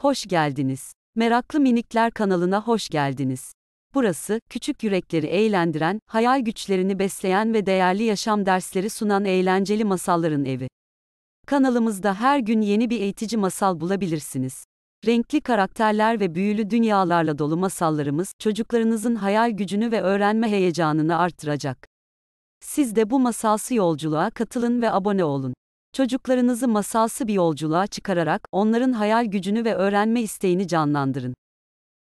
Hoş geldiniz. Meraklı Minikler kanalına hoş geldiniz. Burası, küçük yürekleri eğlendiren, hayal güçlerini besleyen ve değerli yaşam dersleri sunan eğlenceli masalların evi. Kanalımızda her gün yeni bir eğitici masal bulabilirsiniz. Renkli karakterler ve büyülü dünyalarla dolu masallarımız, çocuklarınızın hayal gücünü ve öğrenme heyecanını artıracak. Siz de bu masalsı yolculuğa katılın ve abone olun. Çocuklarınızı masalsı bir yolculuğa çıkararak onların hayal gücünü ve öğrenme isteğini canlandırın.